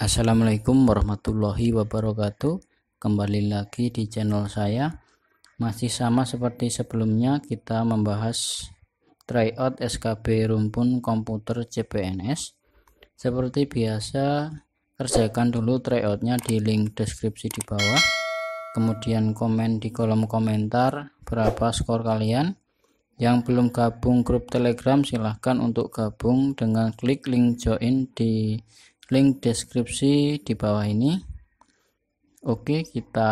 Assalamualaikum warahmatullahi wabarakatuh Kembali lagi di channel saya Masih sama seperti sebelumnya kita membahas tryout SKB rumpun komputer CPNS Seperti biasa kerjakan dulu tryoutnya di link deskripsi di bawah Kemudian komen di kolom komentar berapa skor kalian Yang belum gabung grup telegram silahkan untuk gabung dengan klik link join di link deskripsi di bawah ini Oke kita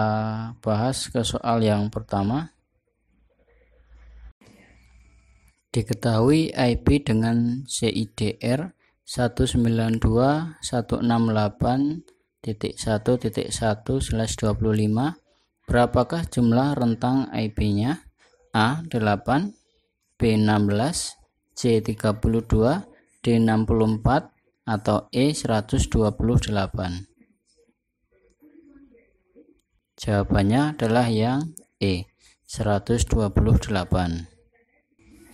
bahas ke soal yang pertama diketahui IP dengan CIDR 192.168.1.1/25 berapakah jumlah rentang IP-nya A 8 B 16 C 32 D 64 atau E 128 jawabannya adalah yang E 128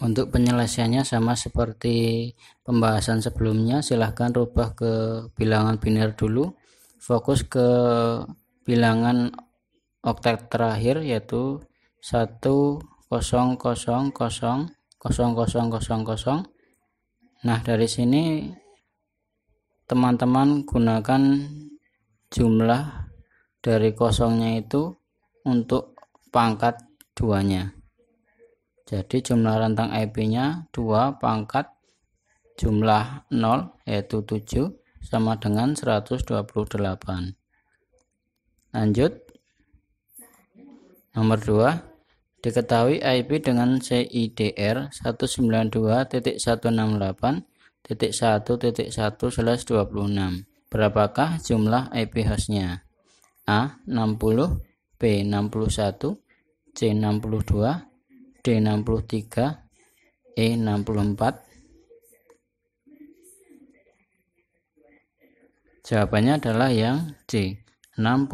untuk penyelesaiannya sama seperti pembahasan sebelumnya silahkan rubah ke bilangan biner dulu fokus ke bilangan oktet terakhir yaitu 1000000 Nah, dari sini teman-teman gunakan jumlah dari kosongnya itu untuk pangkat duanya jadi jumlah rentang IP nya 2 pangkat jumlah 0 yaitu 7 sama dengan 128 lanjut nomor 2 diketahui IP dengan CIDR 192.168 titik 1 titik 1 slash 26 berapakah jumlah IP e hostnya A 60 B 61 C 62 D 63 E 64 Jawabannya adalah yang C, 62.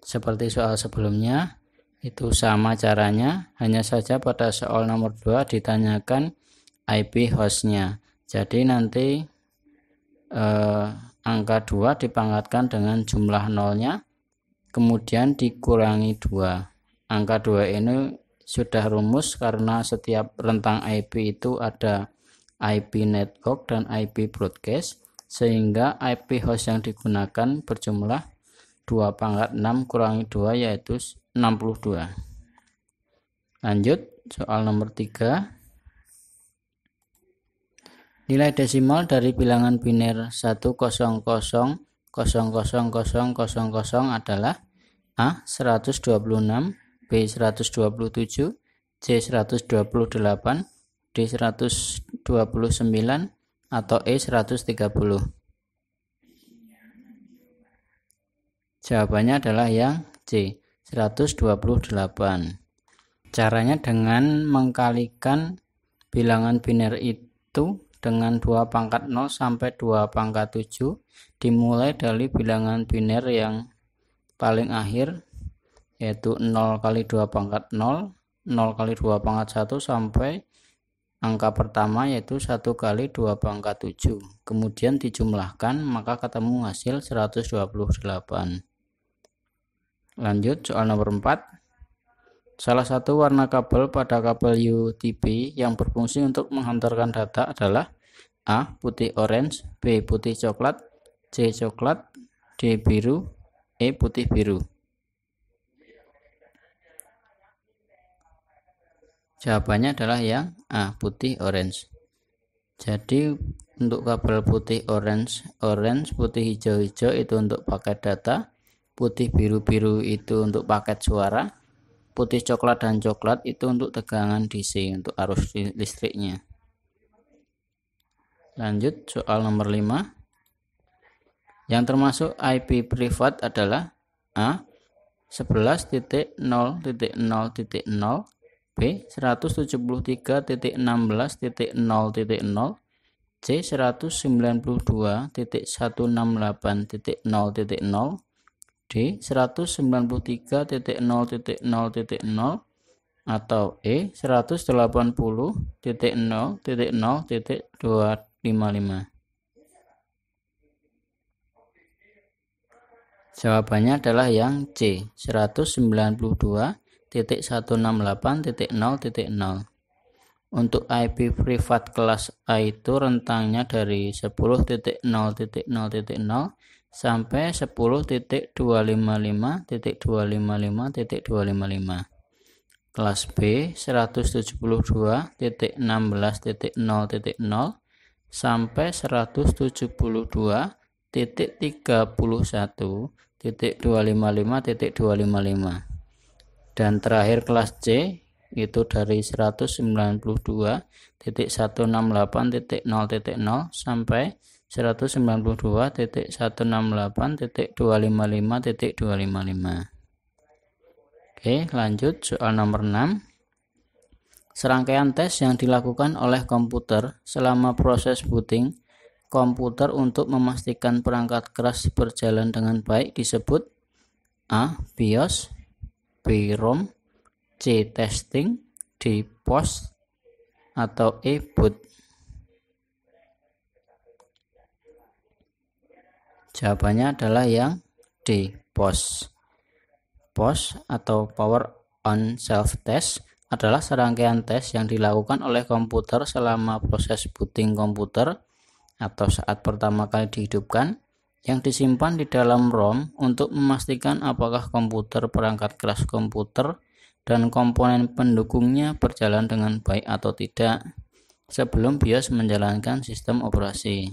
Seperti soal sebelumnya, itu sama caranya, hanya saja pada soal nomor 2 ditanyakan IP hostnya. Jadi nanti eh, angka 2 dipangkatkan dengan jumlah nolnya, kemudian dikurangi 2. Angka 2 ini sudah rumus karena setiap rentang IP itu ada IP network dan IP broadcast, sehingga IP host yang digunakan berjumlah 2 pangkat 6 kurangi 2 yaitu 62. Lanjut, soal nomor 3. Nilai desimal dari bilangan biner 100000000 adalah A 126, B 127, C 128, D 129 atau E 130. Jawabannya adalah yang C, 128. Caranya dengan mengkalikan bilangan biner itu dengan 2 pangkat 0 sampai 2 pangkat 7 dimulai dari bilangan biner yang paling akhir yaitu 0 kali 2 pangkat 0, 0 kali 2 pangkat 1 sampai angka pertama yaitu 1 kali 2 pangkat 7. Kemudian dijumlahkan maka ketemu hasil 128. Lanjut soal nomor 4. Salah satu warna kabel pada kabel UTP yang berfungsi untuk menghantarkan data adalah A. putih orange B. putih coklat C. coklat D. biru E. putih biru Jawabannya adalah yang A. putih orange Jadi untuk kabel putih orange orange putih hijau-hijau itu untuk paket data putih biru-biru itu untuk paket suara putih coklat dan coklat itu untuk tegangan DC untuk arus listriknya lanjut soal nomor 5 yang termasuk IP privat adalah A 11.0.0.0 B 173.16.0.0 C 192.168.0.0 D 193.0.0.0 atau E 180.0.0.255. Jawabannya adalah yang C 192.168.0.0. Untuk IP privat kelas A itu rentangnya dari 10.0.0.0 sampai 10.255.255.255 kelas B 172.16.0.0 sampai titik 172.31.255.255 dan terakhir kelas C itu dari 192.168.0.0 sampai 192.168.255.255 Oke, lanjut soal nomor 6. Serangkaian tes yang dilakukan oleh komputer selama proses booting komputer untuk memastikan perangkat keras berjalan dengan baik disebut A. BIOS B. ROM C. Testing D. post atau E. Boot Jawabannya adalah yang D, POS. POS atau Power on Self Test adalah serangkaian tes yang dilakukan oleh komputer selama proses booting komputer atau saat pertama kali dihidupkan yang disimpan di dalam ROM untuk memastikan apakah komputer perangkat keras komputer dan komponen pendukungnya berjalan dengan baik atau tidak sebelum BIOS menjalankan sistem operasi.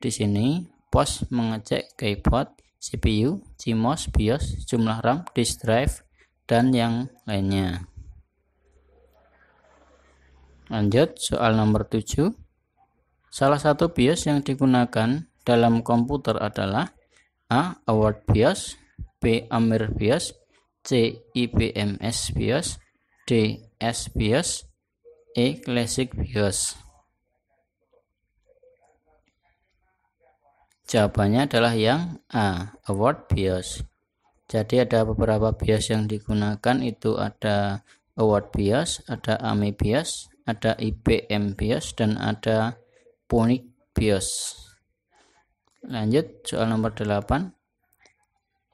Di sini pos mengecek keyboard, CPU, CMOS, BIOS, jumlah RAM, disk drive, dan yang lainnya. Lanjut, soal nomor 7. Salah satu BIOS yang digunakan dalam komputer adalah A. Award BIOS B. Amir BIOS C. IBMS BIOS D. S BIOS E. Classic BIOS Jawabannya adalah yang A, award bias. Jadi ada beberapa bias yang digunakan itu ada award bias, ada AMI bias, ada IPM bias dan ada Punic bias. Lanjut soal nomor 8.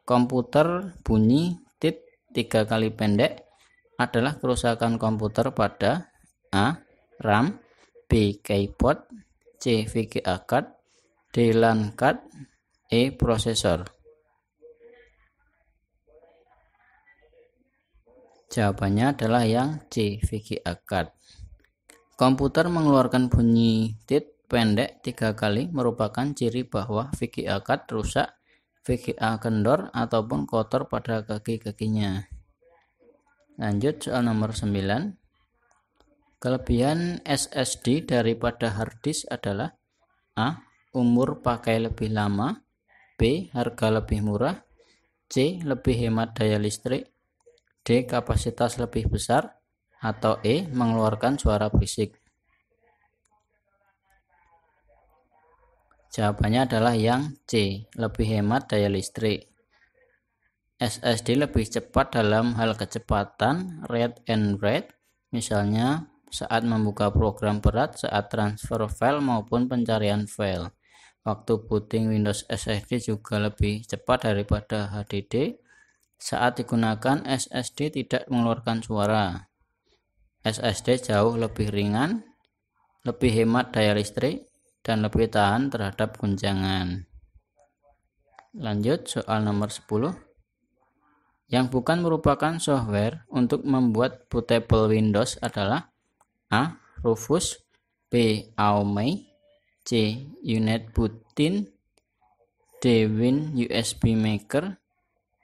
Komputer bunyi tit tiga kali pendek adalah kerusakan komputer pada A. RAM B. Keyboard C. VGA card DLAN card E prosesor Jawabannya adalah yang C, VGA card. Komputer mengeluarkan bunyi tit pendek tiga kali merupakan ciri bahwa VGA card rusak, VGA kendor, ataupun kotor pada kaki-kakinya. Lanjut soal nomor 9. Kelebihan SSD daripada hard disk adalah A umur pakai lebih lama, B. harga lebih murah, C. lebih hemat daya listrik, D. kapasitas lebih besar, atau E. mengeluarkan suara berisik. Jawabannya adalah yang C, lebih hemat daya listrik. SSD lebih cepat dalam hal kecepatan, read and write, misalnya saat membuka program berat, saat transfer file maupun pencarian file. Waktu booting Windows SSD juga lebih cepat daripada HDD. Saat digunakan SSD tidak mengeluarkan suara. SSD jauh lebih ringan, lebih hemat daya listrik, dan lebih tahan terhadap guncangan. Lanjut soal nomor 10 yang bukan merupakan software untuk membuat bootable Windows adalah A. Rufus B. Aomei C. Unit putin, D. Win USB Maker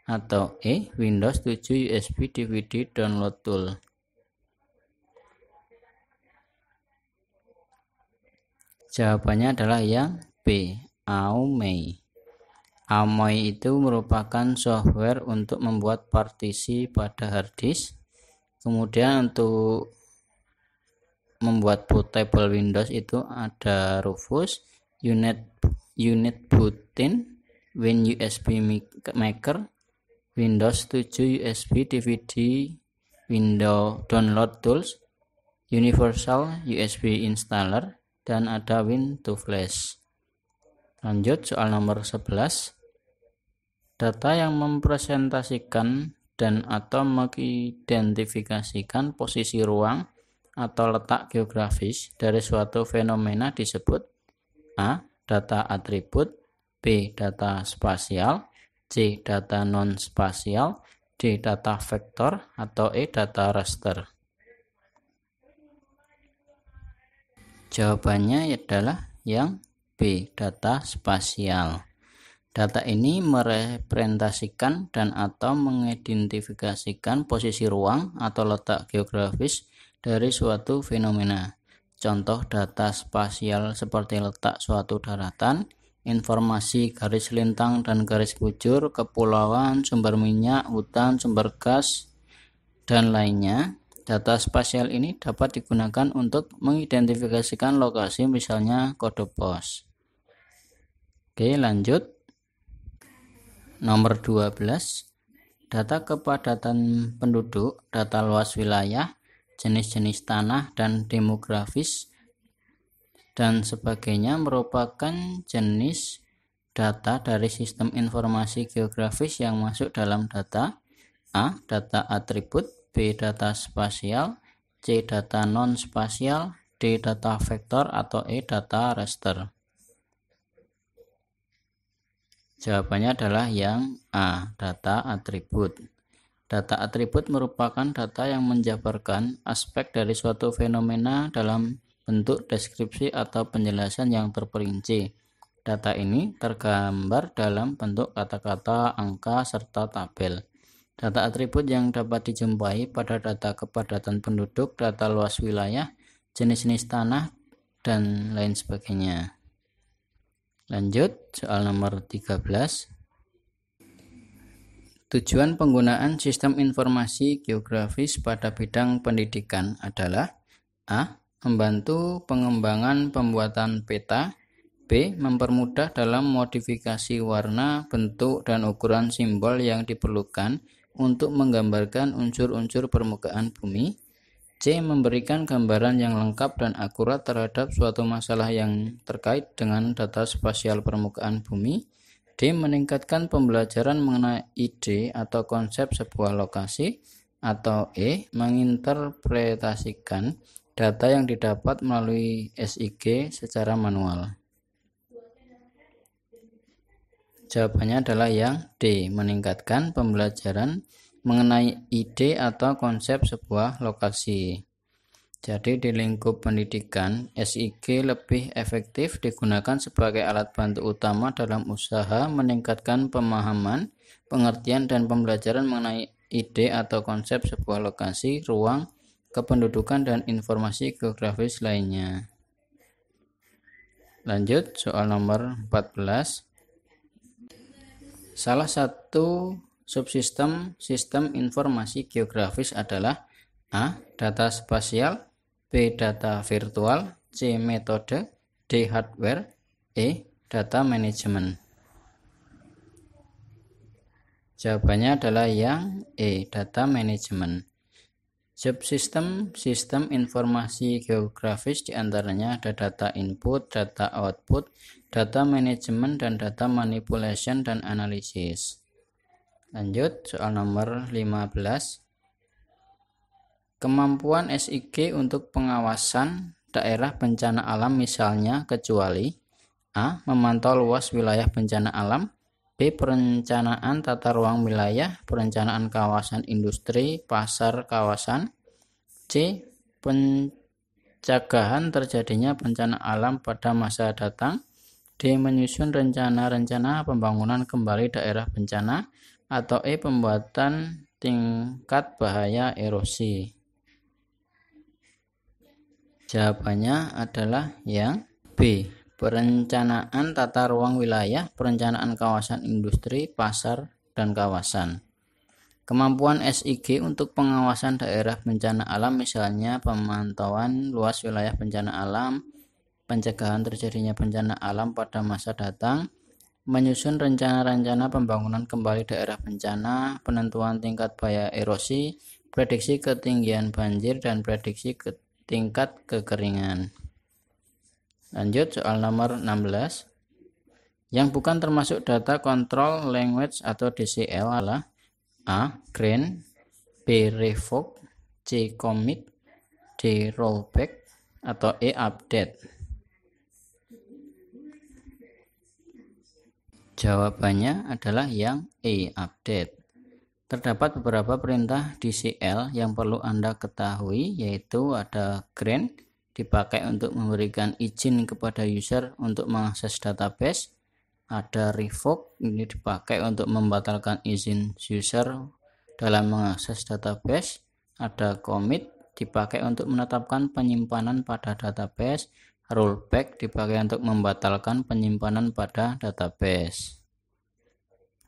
atau E. Windows 7 USB DVD Download Tool Jawabannya adalah yang B. Aumei Aumei itu merupakan software untuk membuat partisi pada hard kemudian untuk membuat bootable Windows itu ada Rufus, unit unit bootin, Win USB Maker, Windows 7 USB DVD, Windows Download Tools, Universal USB Installer, dan ada Win to Flash. Lanjut soal nomor 11. Data yang mempresentasikan dan atau mengidentifikasikan posisi ruang atau letak geografis dari suatu fenomena disebut A. data atribut B. data spasial C. data non spasial D. data vektor atau E. data raster Jawabannya adalah yang B. data spasial Data ini merepresentasikan dan atau mengidentifikasikan posisi ruang atau letak geografis dari suatu fenomena. Contoh data spasial seperti letak suatu daratan, informasi garis lintang dan garis bujur, kepulauan, sumber minyak, hutan, sumber gas, dan lainnya. Data spasial ini dapat digunakan untuk mengidentifikasikan lokasi misalnya kode pos. Oke, lanjut. Nomor 12. Data kepadatan penduduk, data luas wilayah, jenis-jenis tanah dan demografis dan sebagainya merupakan jenis data dari sistem informasi geografis yang masuk dalam data A. Data atribut B. Data spasial C. Data non-spasial D. Data vektor atau E. Data raster Jawabannya adalah yang A. Data atribut Data atribut merupakan data yang menjabarkan aspek dari suatu fenomena dalam bentuk deskripsi atau penjelasan yang terperinci. Data ini tergambar dalam bentuk kata-kata, angka, serta tabel. Data atribut yang dapat dijumpai pada data kepadatan penduduk, data luas wilayah, jenis-jenis tanah, dan lain sebagainya. Lanjut, soal nomor 13. Tujuan penggunaan sistem informasi geografis pada bidang pendidikan adalah A. Membantu pengembangan pembuatan peta B. Mempermudah dalam modifikasi warna, bentuk, dan ukuran simbol yang diperlukan untuk menggambarkan unsur-unsur permukaan bumi C. Memberikan gambaran yang lengkap dan akurat terhadap suatu masalah yang terkait dengan data spasial permukaan bumi D. Meningkatkan pembelajaran mengenai ide atau konsep sebuah lokasi atau E. Menginterpretasikan data yang didapat melalui SIG secara manual. Jawabannya adalah yang D. Meningkatkan pembelajaran mengenai ide atau konsep sebuah lokasi. Jadi di lingkup pendidikan, SIG lebih efektif digunakan sebagai alat bantu utama dalam usaha meningkatkan pemahaman, pengertian, dan pembelajaran mengenai ide atau konsep sebuah lokasi, ruang, kependudukan, dan informasi geografis lainnya. Lanjut, soal nomor 14. Salah satu subsistem sistem informasi geografis adalah A. Data spasial B. Data virtual C. Metode D. Hardware E. Data management Jawabannya adalah yang E. Data management Subsistem sistem informasi geografis diantaranya ada data input, data output, data management dan data manipulation dan analisis. Lanjut, soal nomor 15. Kemampuan SIG untuk pengawasan daerah bencana alam misalnya kecuali A. Memantau luas wilayah bencana alam B. Perencanaan tata ruang wilayah, perencanaan kawasan industri, pasar kawasan C. Pencegahan terjadinya bencana alam pada masa datang D. Menyusun rencana-rencana pembangunan kembali daerah bencana atau E. Pembuatan tingkat bahaya erosi Jawabannya adalah yang B. Perencanaan tata ruang wilayah, perencanaan kawasan industri, pasar, dan kawasan. Kemampuan SIG untuk pengawasan daerah bencana alam misalnya pemantauan luas wilayah bencana alam, pencegahan terjadinya bencana alam pada masa datang, menyusun rencana-rencana pembangunan kembali daerah bencana, penentuan tingkat bahaya erosi, prediksi ketinggian banjir dan prediksi tingkat kekeringan. Lanjut soal nomor 16 yang bukan termasuk data control language atau DCL adalah A. Grant, B. Revoke C. Commit D. Rollback atau E. Update Jawabannya adalah yang E. Update Terdapat beberapa perintah DCL yang perlu Anda ketahui, yaitu ada grant dipakai untuk memberikan izin kepada user untuk mengakses database, ada revoke ini dipakai untuk membatalkan izin user dalam mengakses database, ada commit dipakai untuk menetapkan penyimpanan pada database, rollback dipakai untuk membatalkan penyimpanan pada database.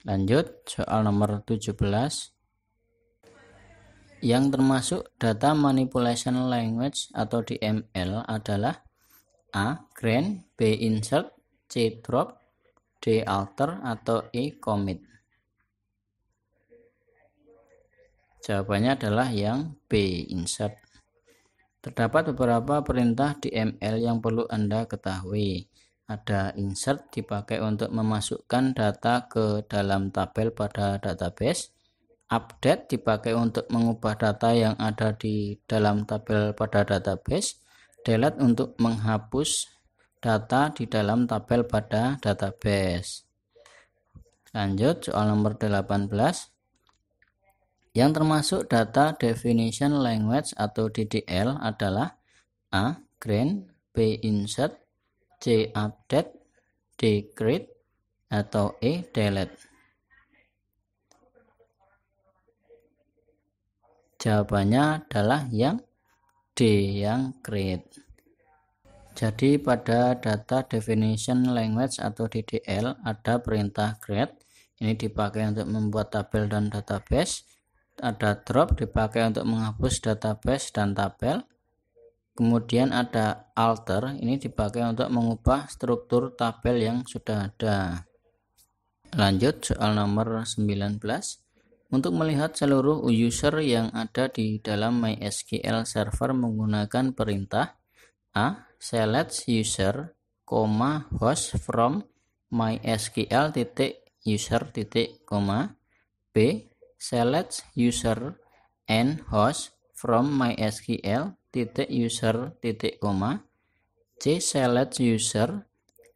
Lanjut, soal nomor 17. Yang termasuk data manipulation language atau DML adalah A. Grain B. Insert C. Drop D. Alter atau E. Commit Jawabannya adalah yang B. Insert Terdapat beberapa perintah DML yang perlu Anda ketahui ada insert dipakai untuk memasukkan data ke dalam tabel pada database update dipakai untuk mengubah data yang ada di dalam tabel pada database delete untuk menghapus data di dalam tabel pada database lanjut soal nomor 18 yang termasuk data definition language atau DDL adalah A. Grain B. Insert C. Update D. Create atau E. Delete Jawabannya adalah yang D yang create. Jadi pada data definition language atau DDL ada perintah create ini dipakai untuk membuat tabel dan database. Ada drop dipakai untuk menghapus database dan tabel. Kemudian ada alter, ini dipakai untuk mengubah struktur tabel yang sudah ada. Lanjut soal nomor 19. Untuk melihat seluruh user yang ada di dalam MySQL server menggunakan perintah A. Select user, host from MySQL titik user titik koma B. Select user and host from MySQL titik user titik koma c select user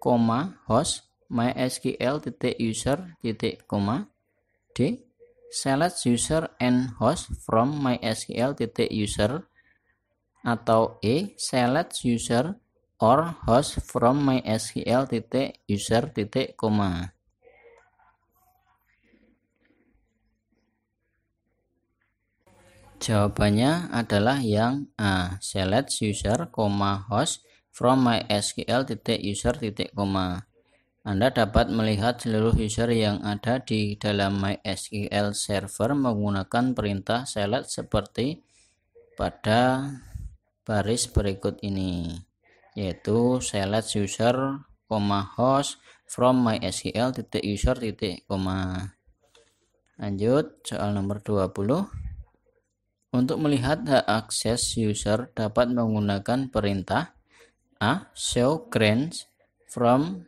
koma host mysql titik user titik koma d select user and host from mysql titik user atau e select user or host from mysql titik user titik koma Jawabannya adalah yang A. Select user, host from mysql titik user titik Anda dapat melihat seluruh user yang ada di dalam MySQL server menggunakan perintah select seperti pada baris berikut ini yaitu select user, host from mysql titik user titik Lanjut soal nomor 20. Untuk melihat hak akses user dapat menggunakan perintah A. Show grants from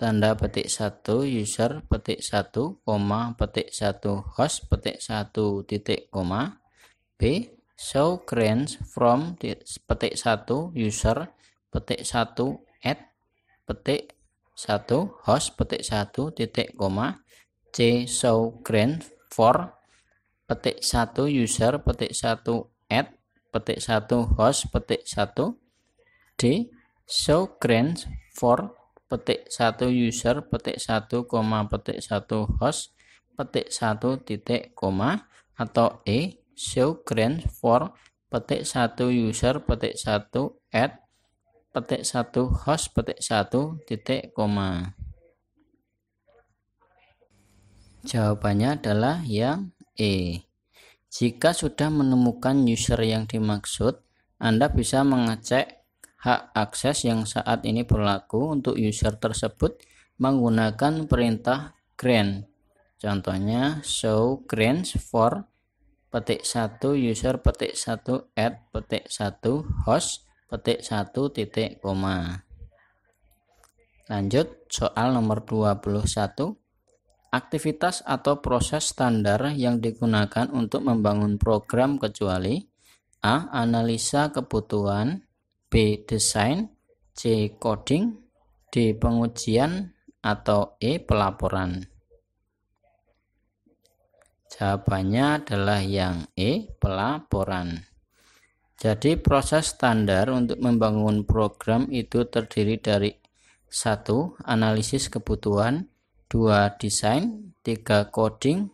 tanda petik 1 user petik 1, koma petik 1 host petik 1 titik koma B. Show grants from petik 1 user petik 1 add petik 1 host petik 1 titik koma C. Show grants for petik satu user, petik satu add, petik satu host, petik satu d show grants for petik satu user, petik satu koma petik satu host, petik satu titik koma atau e show grants for petik satu user, petik satu add, petik satu host, petik satu titik koma. Jawabannya adalah yang E. Jika sudah menemukan user yang dimaksud, Anda bisa mengecek hak akses yang saat ini berlaku untuk user tersebut menggunakan perintah grant. Contohnya show grants for petik satu user petik satu at petik satu host petik satu titik koma. Lanjut soal nomor 21. Aktivitas atau proses standar yang digunakan untuk membangun program kecuali A. Analisa kebutuhan B. Desain C. Coding D. Pengujian atau E. Pelaporan Jawabannya adalah yang E. Pelaporan jadi proses standar untuk membangun program itu terdiri dari satu Analisis kebutuhan dua desain, tiga coding,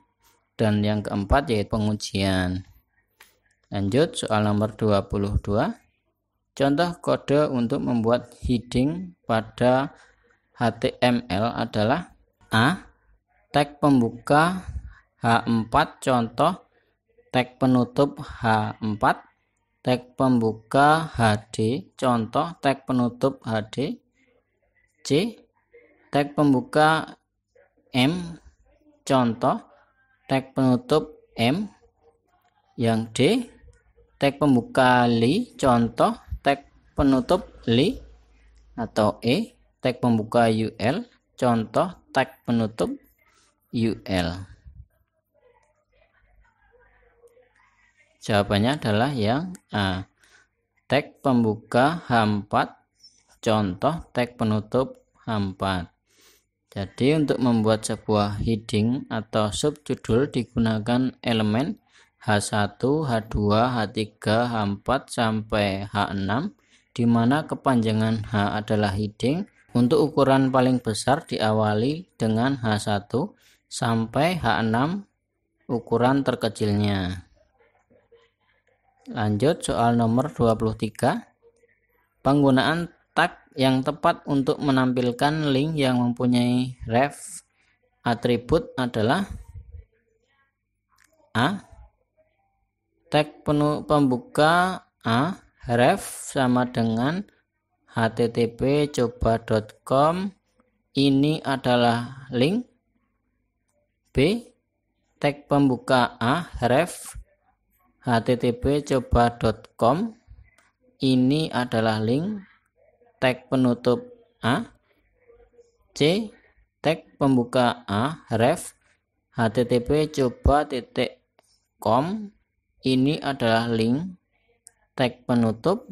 dan yang keempat yaitu pengujian. Lanjut soal nomor 22. Contoh kode untuk membuat heading pada HTML adalah A. Tag pembuka H4 contoh tag penutup H4 tag pembuka HD contoh tag penutup HD C tag pembuka M contoh tag penutup M yang D tag pembuka li contoh tag penutup li atau E tag pembuka UL contoh tag penutup UL jawabannya adalah yang A tag pembuka H4 contoh tag penutup H4 jadi untuk membuat sebuah heading atau subjudul digunakan elemen H1, H2, H3, H4 sampai H6 di mana kepanjangan H adalah heading. Untuk ukuran paling besar diawali dengan H1 sampai H6 ukuran terkecilnya. Lanjut soal nomor 23. Penggunaan tag yang tepat untuk menampilkan link yang mempunyai ref atribut adalah A tag pembuka A ref sama dengan http coba.com ini adalah link B tag pembuka A ref http coba.com ini adalah link tag penutup A C tag pembuka A ref http coba titik com ini adalah link tag penutup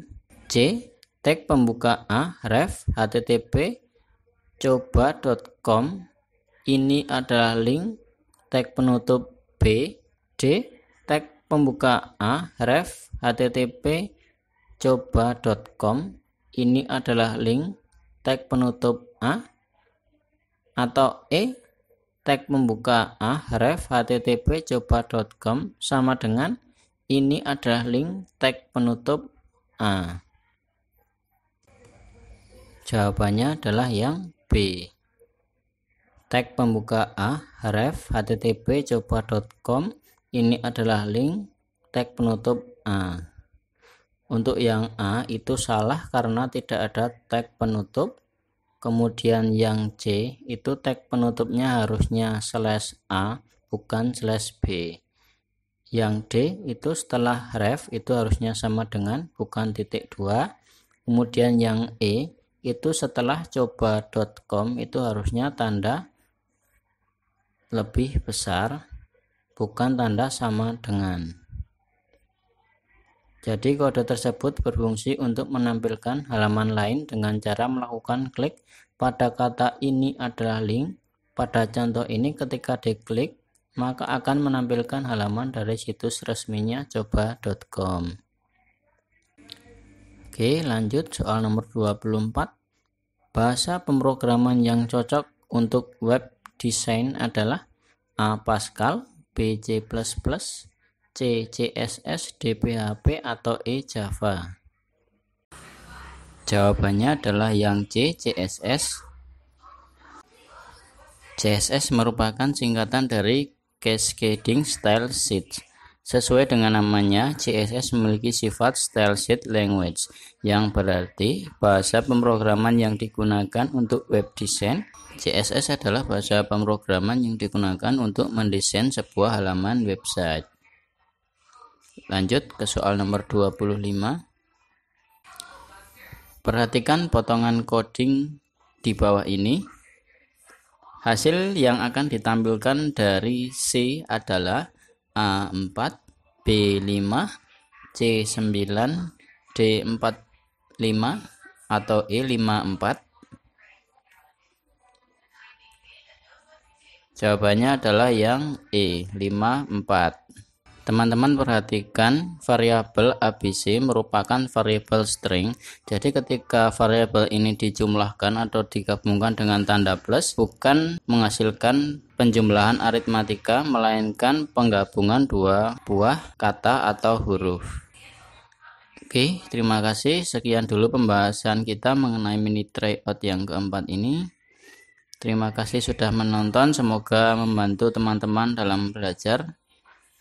C tag pembuka A ref http coba.com ini adalah link tag penutup B D tag pembuka A ref http coba.com ini adalah link tag penutup A atau E tag membuka A ref http coba.com sama dengan ini adalah link tag penutup A. Jawabannya adalah yang B. Tag pembuka A ref http coba.com ini adalah link tag penutup A. Untuk yang A itu salah karena tidak ada tag penutup. Kemudian yang C itu tag penutupnya harusnya slash A bukan slash B. Yang D itu setelah ref itu harusnya sama dengan bukan titik 2. Kemudian yang E itu setelah coba.com itu harusnya tanda lebih besar bukan tanda sama dengan jadi kode tersebut berfungsi untuk menampilkan halaman lain dengan cara melakukan klik pada kata ini adalah link. Pada contoh ini ketika diklik maka akan menampilkan halaman dari situs resminya coba.com. Oke, lanjut soal nomor 24. Bahasa pemrograman yang cocok untuk web design adalah A Pascal, B C++, C, CSS, DPHP, atau E Java? Jawabannya adalah yang C, CSS. CSS merupakan singkatan dari Cascading Style Sheet. Sesuai dengan namanya, CSS memiliki sifat style sheet language yang berarti bahasa pemrograman yang digunakan untuk web design. CSS adalah bahasa pemrograman yang digunakan untuk mendesain sebuah halaman website. Lanjut ke soal nomor 25. Perhatikan potongan coding di bawah ini. Hasil yang akan ditampilkan dari C adalah A4, B5, C9, D45 atau E54. Jawabannya adalah yang E54. Teman-teman perhatikan variabel ABC merupakan variabel string. Jadi ketika variabel ini dijumlahkan atau digabungkan dengan tanda plus bukan menghasilkan penjumlahan aritmatika melainkan penggabungan dua buah kata atau huruf. Oke, terima kasih. Sekian dulu pembahasan kita mengenai mini tryout yang keempat ini. Terima kasih sudah menonton. Semoga membantu teman-teman dalam belajar.